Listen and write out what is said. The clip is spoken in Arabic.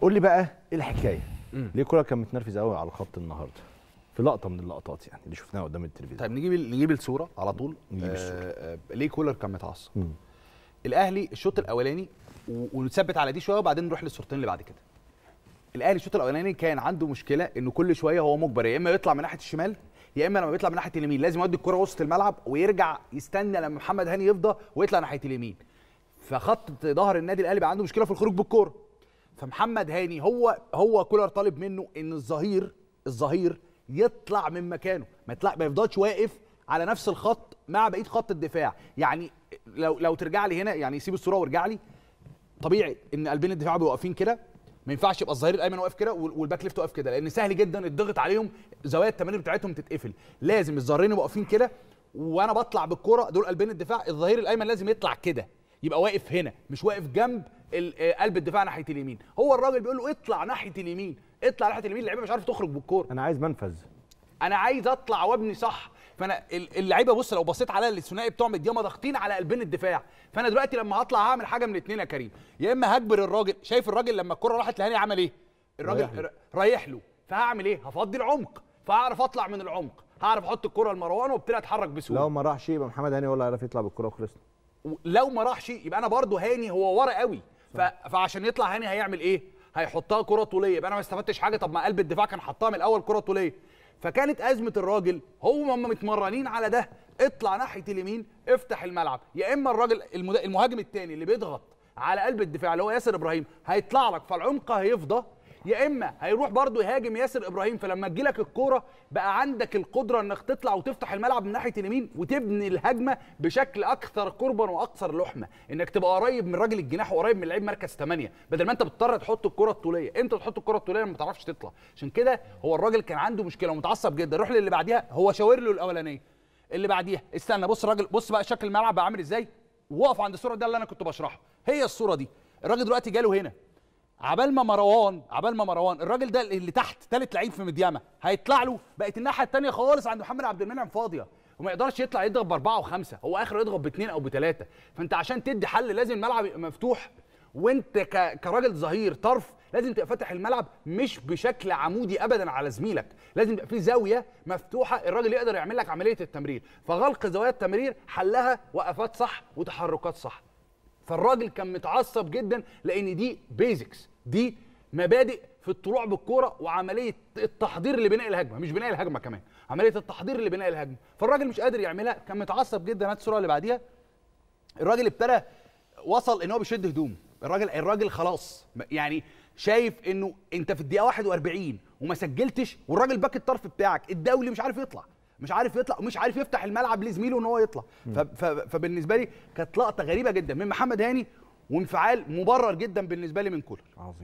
قول لي بقى ايه الحكايه ليه كولر كان متنرفز قوي على الخط النهارده في لقطه من اللقطات يعني اللي شفناها قدام التلفزيون طيب نجيب نجيب الصوره على طول نجيب آه، الصوره آه ليه كولر كان متعصب الاهلي الشوط الاولاني ونثبت على دي شويه وبعدين نروح للصورتين اللي بعد كده الاهلي الشوط الاولاني كان عنده مشكله انه كل شويه هو مجبر يا اما يطلع من ناحيه الشمال يا اما لما بيطلع من ناحيه اليمين لازم يودي الكره وسط الملعب ويرجع يستنى لما محمد هاني يفضى ويطلع ناحيه اليمين فخط ظهر النادي الاهلي بقى عنده مشكله في الخروج بالكوره فمحمد هاني هو هو كولر طالب منه ان الظهير الظهير يطلع من مكانه ما يطلع ما يفضلش واقف على نفس الخط مع بقيه خط الدفاع يعني لو لو ترجع لي هنا يعني سيب الصوره وارجع لي طبيعي ان قلبين الدفاع بيبقوا واقفين كده ما ينفعش يبقى الظهير الايمن واقف كده والباك ليفت واقف كده لان سهل جدا الضغط عليهم زوايا التمارين بتاعتهم تتقفل لازم الظهرين يبقوا واقفين كده وانا بطلع بالكره دول قلبين الدفاع الظهير الايمن لازم يطلع كده يبقى واقف هنا مش واقف جنب آه، قلب الدفاع ناحيه اليمين هو الراجل بيقول له اطلع ناحيه اليمين اطلع ناحيه اليمين اللعيبه مش عارفه تخرج بالكوره انا عايز منفذ انا عايز اطلع وابني صح فانا اللعيبه بص لو بصيت على الثنائي بتوع مدياما ضاغطين على قلبين الدفاع فانا دلوقتي لما هطلع هعمل حاجه من الاثنين يا كريم يا اما هجبر الراجل شايف الراجل لما الكره راحت لهاني عمل ايه الراجل رايح له فهعمل ايه هفضي العمق فهعرف اطلع من العمق هعرف احط الكره لمروان وابتدي اتحرك بسهوله لو ما راحش يبقى محمد هاني ولا عرف يطلع بالكره وخلصنا لو ما راحش يبقى انا برضو هاني هو ورا قوي فعشان يطلع هاني هيعمل ايه هيحطها كره طوليه يبقى انا ما استفدتش حاجه طب ما قلب الدفاع كان حطها من الاول كره طوليه فكانت ازمه الراجل هو هم متمرنين على ده اطلع ناحيه اليمين افتح الملعب يا اما الراجل المهاجم الثاني اللي بيضغط على قلب الدفاع اللي هو ياسر ابراهيم هيطلع لك فالعمق هيفضى يا اما هيروح برضه يهاجم ياسر ابراهيم فلما تجيلك الكوره بقى عندك القدره انك تطلع وتفتح الملعب من ناحيه اليمين وتبني الهجمه بشكل اكثر قربا واكثر لحمه انك تبقى قريب من راجل الجناح وقريب من لعيب مركز 8 بدل ما انت بتضطر تحط الكره الطوليه امتى تحط الكره الطوليه لما ما تعرفش تطلع عشان كده هو الراجل كان عنده مشكله ومتعصب جدا روح للي بعديها هو شاور له الاولانيه اللي بعديها استنى بص راجل بص بقى شكل الملعب عامل ازاي وقف عند الصوره دي اللي انا كنت بشرحها هي الصوره دي الراجل دلوقتي جاله هنا عبال ما مروان عبال ما مروان الراجل ده اللي تحت ثالث لعيب في مديامه هيطلع له بقت الناحيه الثانيه خالص عند محمد عبد المنعم فاضيه وما يقدرش يطلع يضغط باربعه وخمسه هو اخره يضغط باثنين او بثلاثه فانت عشان تدي حل لازم الملعب يبقى مفتوح وانت كراجل ظهير طرف لازم تبقى فاتح الملعب مش بشكل عمودي ابدا على زميلك لازم يبقى في زاويه مفتوحه الراجل يقدر يعمل لك عمليه التمرير فغلق زوايا التمرير حلها وقفات صح وتحركات صح فالراجل كان متعصب جدا لان دي بيزكس دي مبادئ في الطلوع بالكوره وعمليه التحضير لبناء الهجمه مش بناء الهجمه كمان عمليه التحضير لبناء الهجمه فالراجل مش قادر يعملها كان متعصب جدا هات الصوره اللي بعديها الراجل ابتدى وصل ان هو بيشد هدومه الراجل الراجل خلاص يعني شايف انه انت في الدقيقه 41 وما سجلتش والراجل باك الطرف بتاعك الدولي مش عارف يطلع مش عارف يطلع ومش عارف يفتح الملعب لزميله ان هو يطلع فبالنسبه لي كانت لقطه غريبه جدا من محمد هاني وانفعال مبرر جدا بالنسبه لي من كولر